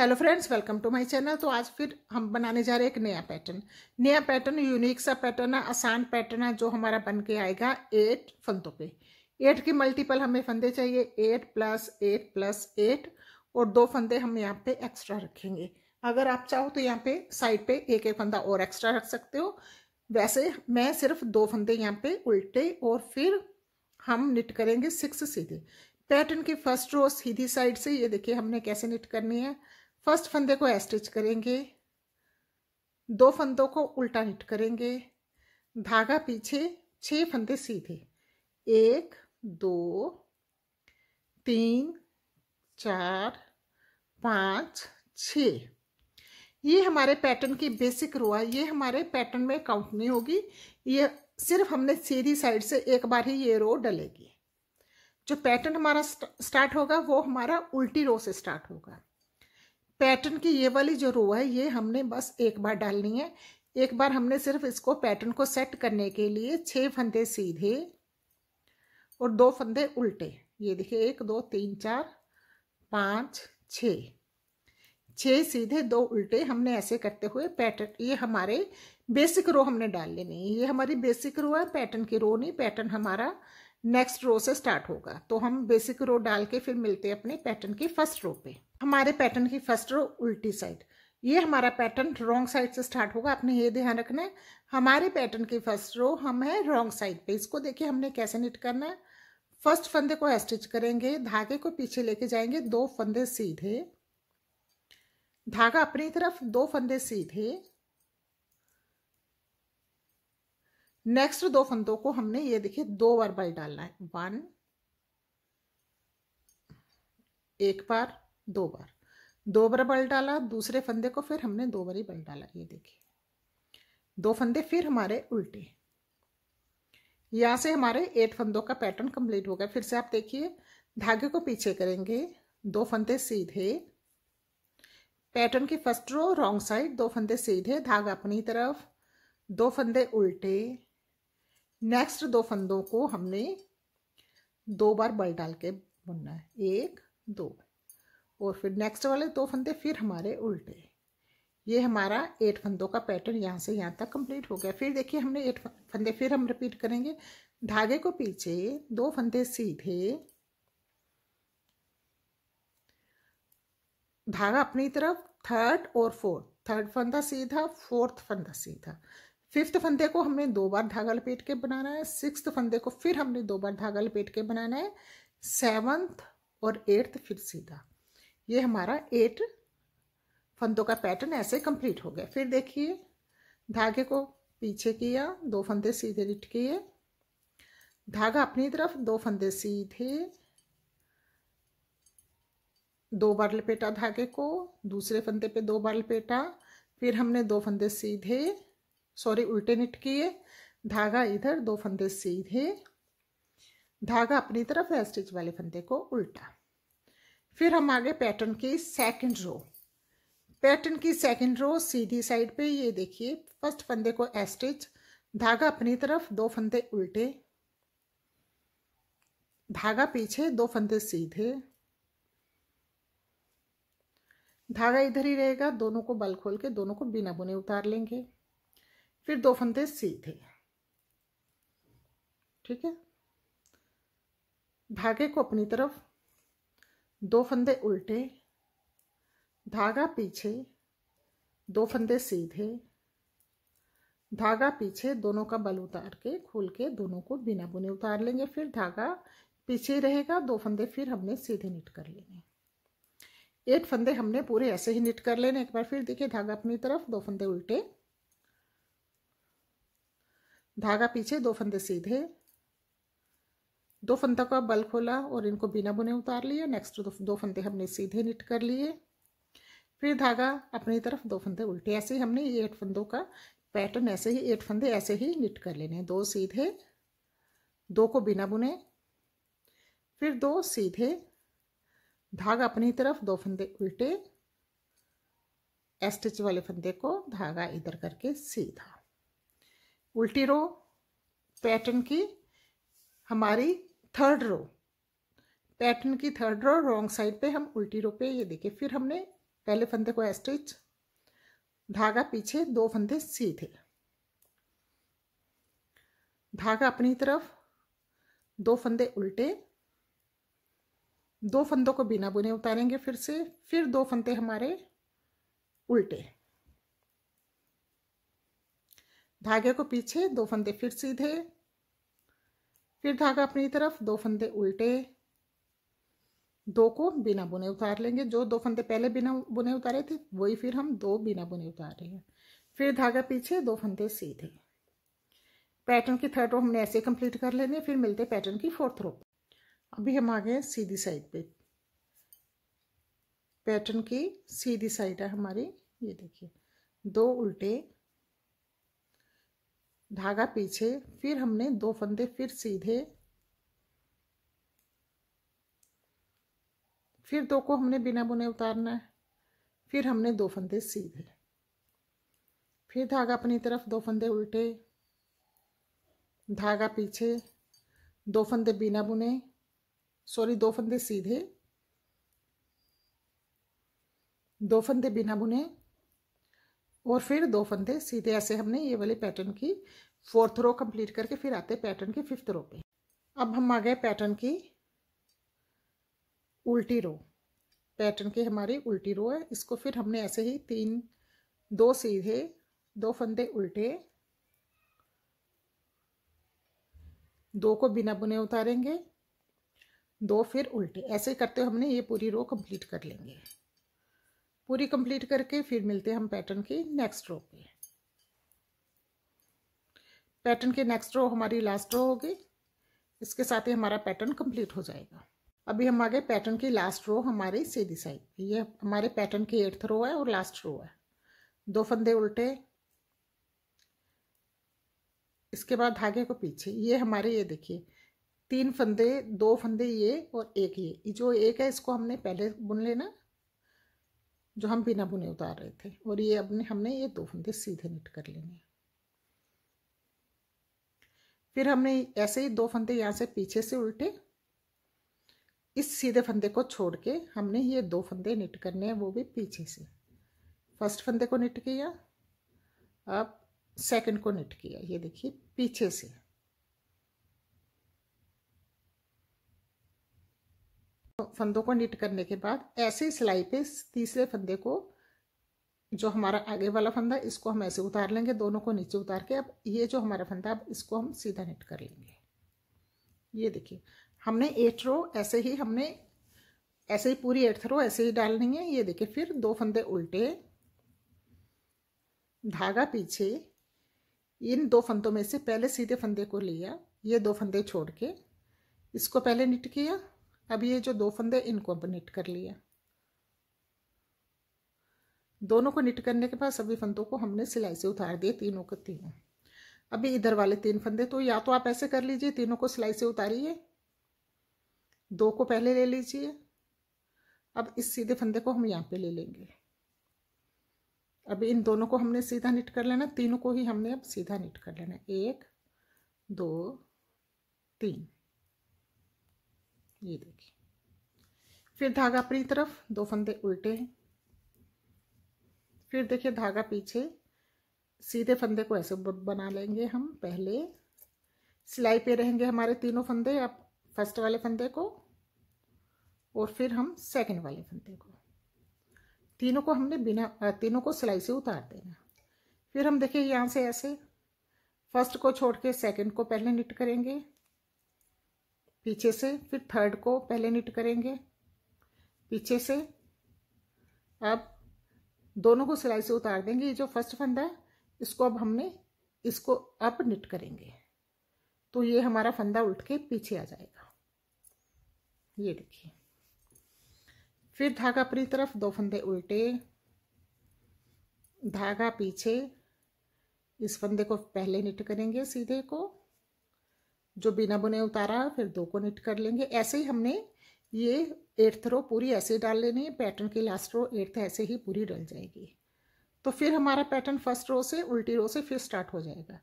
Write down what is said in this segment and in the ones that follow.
hello friends welcome to my channel तो आज फिर हम बनाने जा रहे हैं एक नया पैटर्न नया पैटर्न यूनिक सा पैटर्न है आसान पैटर्न है जो हमारा बन के आएगा एट फंदों पे एट के मल्टीपल हमें फंदे चाहिए eight plus eight plus eight और दो फंदे हम यहाँ पे एक्स्ट्रा रखेंगे अगर आप चाहो तो यहाँ पे साइड पे एक एक फंदा और एक्स्ट्रा रख सकते हो वैसे मैं सिर्फ दो फंदे यहाँ पे उल्टे और फिर हम निट करेंगे सिक्स सीधे पैटर्न की फर्स्ट रो सीधी साइड से ये देखिए हमने कैसे निट करनी है फर्स्ट फंदे को एस्टिच करेंगे दो फंदों को उल्टा निट करेंगे धागा पीछे छः फंदे सीधे एक दो तीन चार पाँच छ ये हमारे पैटर्न की बेसिक रो है ये हमारे पैटर्न में काउंट नहीं होगी ये सिर्फ हमने सीधी साइड से एक बार ही ये रो डलेगी जो पैटर्न हमारा स्टार्ट होगा वो हमारा उल्टी रो से स्टार्ट होगा पैटर्न की ये वाली जो रो है ये हमने बस एक बार डालनी है एक बार हमने सिर्फ इसको पैटर्न को सेट करने के लिए छः फंदे सीधे और दो फंदे उल्टे ये देखिए एक दो तीन चार पाँच छ छः सीधे दो उल्टे हमने ऐसे करते हुए पैटर्न ये हमारे बेसिक रो हमने डाल लेनी है ये हमारी बेसिक रो है पैटर्न की रो नहीं पैटर्न हमारा नेक्स्ट रो से स्टार्ट होगा तो हम बेसिक रो डाल के फिर मिलते हैं अपने पैटर्न की फर्स्ट रो पे हमारे पैटर्न की फर्स्ट रो उल्टी साइड ये हमारा पैटर्न रॉन्ग साइड से स्टार्ट होगा आपने ये ध्यान रखना है हमारे पैटर्न की फर्स्ट रो हम है रॉन्ग साइड पे इसको देखिए हमने कैसे निट करना है फर्स्ट फंदे को स्टिच करेंगे धागे को पीछे लेके जाएंगे दो फंदे सीधे धागा अपनी तरफ दो फंदे सीधे नेक्स्ट दो फंदों को हमने ये देखिए दो बार बल डालना है वन एक बार दो बार दो बार बल डाला दूसरे फंदे को फिर हमने दो बार ही बल डाला ये देखिए दो फंदे फिर हमारे उल्टे यहाँ से हमारे एट फंदों का पैटर्न कंप्लीट हो गया फिर से आप देखिए धागे को पीछे करेंगे दो फंदे सीधे पैटर्न की फर्स्ट रो रॉन्ग साइड दो फंदे सीधे धागा अपनी तरफ दो फंदे उल्टे नेक्स्ट दो फंदों को हमने दो बार बल डाल के बुनना है एक दो और फिर नेक्स्ट वाले दो फंदे फिर हमारे उल्टे ये हमारा एट फंदों का पैटर्न यहाँ से यहाँ तक कंप्लीट हो गया फिर देखिए हमने एट फंदे फिर हम रिपीट करेंगे धागे को पीछे दो फंदे सीधे धागा अपनी तरफ थर्ड और फोर्थ थर्ड फंदा सीधा फोर्थ फंदा सीधा फिफ्थ फंदे को हमने दो बार धागा लपेट के बनाना है सिक्स्थ फंदे को फिर हमने दो बार धागा लपेट के बनाना है सेवन्थ और एट्थ फिर सीधा ये हमारा एट फंदों का पैटर्न ऐसे कंप्लीट हो गया फिर देखिए धागे को पीछे किया दो फंदे सीधे किए धागा अपनी तरफ दो फंदे सीधे दो बार लपेटा धागे को दूसरे फंदे पे दो बार लपेटा फिर हमने दो फंदे सीधे सॉरी उल्टे निट किए धागा इधर दो फंदे सीधे धागा अपनी तरफ है स्टिच वाले फंदे को उल्टा फिर हम आगे पैटर्न की सेकंड रो पैटर्न की सेकंड रो सीधी साइड पे ये देखिए फर्स्ट फंदे को एस्टिच धागा अपनी तरफ दो फंदे उल्टे धागा पीछे दो फंदे सीधे धागा इधर ही रहेगा दोनों को बल खोल के दोनों को बिना बुने उतार लेंगे फिर दो फंदे सीधे ठीक है धागे को अपनी तरफ दो फंदे उल्टे धागा पीछे दो फंदे सीधे धागा पीछे दोनों का बल उतार के खोल के दोनों को बिना बुने उतार लेंगे फिर धागा पीछे रहेगा दो फंदे फिर हमने सीधे निट कर लेने एट फंदे हमने पूरे ऐसे ही निट कर लेने एक बार फिर देखिए धागा अपनी तरफ दो फंदे उल्टे धागा पीछे दो फंदे सीधे दो फंदा का बल खोला और इनको बिना बुने उतार लिया नेक्स्ट दो फंदे हमने सीधे निट कर लिए फिर धागा अपनी तरफ दो फंदे उल्टे ऐसे ही हमने एट फंदों का पैटर्न ऐसे ही एट फंदे ऐसे ही निट कर लेने दो सीधे दो को बिना बुने फिर दो सीधे धागा अपनी तरफ दो फंदे उल्टे स्टिच वाले फंदे को धागा इधर करके सीधा उल्टी रो पैटर्न की हमारी थर्ड रो पैटर्न की थर्ड रो रॉन्ग साइड पे हम उल्टी रो पे ये देखे फिर हमने पहले फंदे को स्टिच धागा पीछे दो फंदे सीधे धागा अपनी तरफ दो फंदे उल्टे दो फंदों को बिना बुने उतारेंगे फिर से फिर दो फंदे हमारे उल्टे धागे को पीछे दो फंदे फिर सीधे फिर धागा अपनी तरफ दो फंदे उल्टे दो को बिना बुने उतार लेंगे जो दो फंदे पहले बिना बुने उतारे थे वही फिर हम दो बिना बुने उतार रहे हैं फिर धागा पीछे दो फंदे सीधे पैटर्न की थर्ड रो हमने ऐसे कंप्लीट कर लेने फिर मिलते पैटर्न की फोर्थ रो अभी हम आ गए सीधी साइड पे पैटर्न की सीधी साइड है हमारी ये देखिए दो उल्टे धागा पीछे फिर हमने दो फंदे फिर सीधे फिर दो को हमने बिना बुने उतारना है फिर हमने दो फंदे सीधे फिर धागा अपनी तरफ दो फंदे उल्टे धागा पीछे दो फंदे बिना बुने सॉरी दो फंदे सीधे दो फंदे बिना बुने और फिर दो फंदे सीधे ऐसे हमने ये वाले पैटर्न की फोर्थ रो कंप्लीट करके फिर आते पैटर्न के फिफ्थ रो पे अब हम आ गए पैटर्न की उल्टी रो पैटर्न की हमारी उल्टी रो है इसको फिर हमने ऐसे ही तीन दो सीधे दो फंदे उल्टे दो को बिना बुने उतारेंगे दो फिर उल्टे ऐसे करते हुए हमने ये पूरी रो कंप्लीट कर लेंगे पूरी कंप्लीट करके फिर मिलते हैं हम पैटर्न की नेक्स्ट रो पे पैटर्न की नेक्स्ट रो हमारी लास्ट रो होगी इसके साथ ही हमारा पैटर्न कंप्लीट हो जाएगा अभी हम आगे पैटर्न की लास्ट रो हमारी सीधी साइड ये हमारे पैटर्न की एट्थ रो है और लास्ट रो है दो फंदे उल्टे इसके बाद धागे को पीछे ये हमारे ये देखिए तीन फंदे दो फंदे ये और एक ये जो एक है इसको हमने पहले बुन लेना जो हम बिना बुने उतार रहे थे और ये अपने हमने ये दो फंदे सीधे निट कर लेने फिर हमने ऐसे ही दो फंदे यहाँ से पीछे से उल्टे इस सीधे फंदे को छोड़ के हमने ये दो फंदे निट करने हैं वो भी पीछे से फर्स्ट फंदे को निट किया अब सेकंड को निट किया ये देखिए पीछे से फंदों को निट करने के बाद ऐसे सिलाई पे तीसरे फंदे को जो हमारा आगे वाला फंदा इसको हम ऐसे उतार लेंगे दोनों को नीचे उतार के अब ये जो हमारा फंदा अब इसको हम सीधा निट कर लेंगे ये देखिए हमने एट रो ऐसे ही हमने ऐसे ही पूरी एट रो ऐसे ही डालनी है ये देखिए फिर दो फंदे उल्टे धागा पीछे इन दो फंदों में से पहले सीधे फंदे को लिया ये दो फंदे छोड़ के इसको पहले निट किया अब ये जो दो फंदे इनको अब निट कर लिया दोनों को निट करने के बाद सभी फंदों को हमने सिलाई से उतार दिए तीनों के तीनों अभी इधर वाले तीन फंदे तो या तो आप ऐसे कर लीजिए तीनों को सिलाई से उतारिए दो को पहले ले लीजिए अब इस सीधे फंदे को हम यहाँ पे ले लेंगे अब इन दोनों को हमने सीधा निट कर लेना तीनों को ही हमने अब सीधा निट कर लेना एक दो तीन ये देखिए फिर धागा अपनी तरफ दो फंदे उल्टे हैं फिर देखिए धागा पीछे सीधे फंदे को ऐसे बना लेंगे हम पहले सिलाई पे रहेंगे हमारे तीनों फंदे आप फर्स्ट वाले फंदे को और फिर हम सेकंड वाले फंदे को तीनों को हमने बिना तीनों को सिलाई से उतार देना फिर हम देखिए यहाँ से ऐसे फर्स्ट को छोड़ के सेकंड को पहले निट करेंगे पीछे से फिर थर्ड को पहले निट करेंगे पीछे से अब दोनों को सिलाई से उतार देंगे ये जो फर्स्ट फंदा है इसको अब हमने इसको अब निट करेंगे तो ये हमारा फंदा उल्ट के पीछे आ जाएगा ये देखिए फिर धागा अपनी तरफ दो फंदे उल्टे धागा पीछे इस फंदे को पहले निट करेंगे सीधे को जो बिना बुने उतारा फिर दो को निट कर लेंगे ऐसे ही हमने ये एट्थ रो पूरी ऐसे डाल लेनी है पैटर्न की लास्ट रो एट्थ ऐसे ही पूरी डल जाएगी तो फिर हमारा पैटर्न फर्स्ट रो से उल्टी रो से फिर स्टार्ट हो जाएगा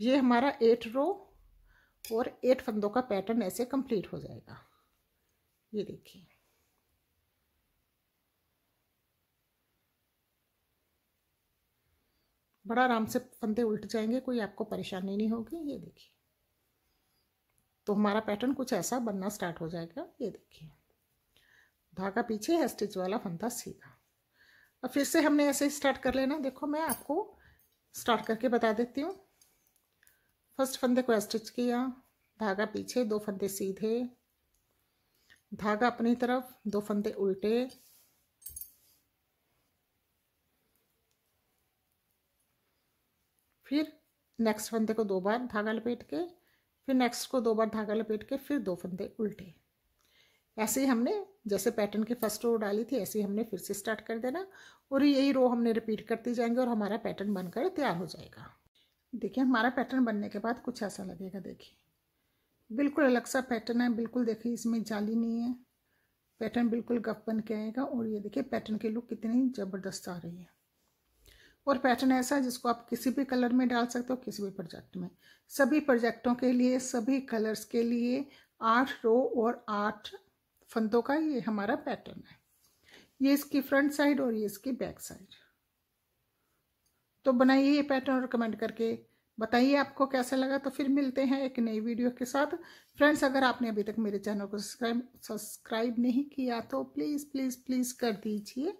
ये हमारा एट रो और एट फंदों का पैटर्न ऐसे कंप्लीट हो जाएगा ये देखिए बड़ा आराम से फंदे उल्ट जाएंगे कोई आपको परेशानी नहीं होगी ये देखिए तो हमारा पैटर्न कुछ ऐसा बनना स्टार्ट हो जाएगा ये देखिए धागा पीछे है स्टिच वाला फंदा सीधा अब फिर से हमने ऐसे स्टार्ट कर लेना देखो मैं आपको स्टार्ट करके बता देती हूँ फर्स्ट फंदे को स्टिच किया धागा पीछे दो फंदे सीधे धागा अपनी तरफ दो फंदे उल्टे फिर नेक्स्ट फंदे को दो बार धागा लपेट के फिर नेक्स्ट को दो बार धागा लपेट के फिर दो फंदे उल्टे ऐसे ही हमने जैसे पैटर्न की फर्स्ट रो डाली थी ऐसे ही हमने फिर से स्टार्ट कर देना और यही रो हमने रिपीट करते जाएंगे और हमारा पैटर्न बनकर तैयार हो जाएगा देखिए हमारा पैटर्न बनने के बाद कुछ ऐसा लगेगा देखिए बिल्कुल अलग सा पैटर्न है बिल्कुल देखिए इसमें जाली नहीं है पैटर्न बिल्कुल गप बन के आएगा और ये देखिए पैटर्न की लुक कितनी ज़बरदस्त आ रही है और पैटर्न ऐसा है जिसको आप किसी भी कलर में डाल सकते हो किसी भी प्रोजेक्ट में सभी प्रोजेक्टों के लिए सभी कलर्स के लिए आठ रो और आठ फंदों का ये हमारा पैटर्न है ये इसकी फ्रंट साइड और ये इसकी बैक साइड तो बनाइए ये पैटर्न और कमेंट करके बताइए आपको कैसा लगा तो फिर मिलते हैं एक नई वीडियो के साथ फ्रेंड्स अगर आपने अभी तक मेरे चैनल को सब्सक्राइब सब्सक्राइब नहीं किया तो प्लीज़ प्लीज़ प्लीज़ कर दीजिए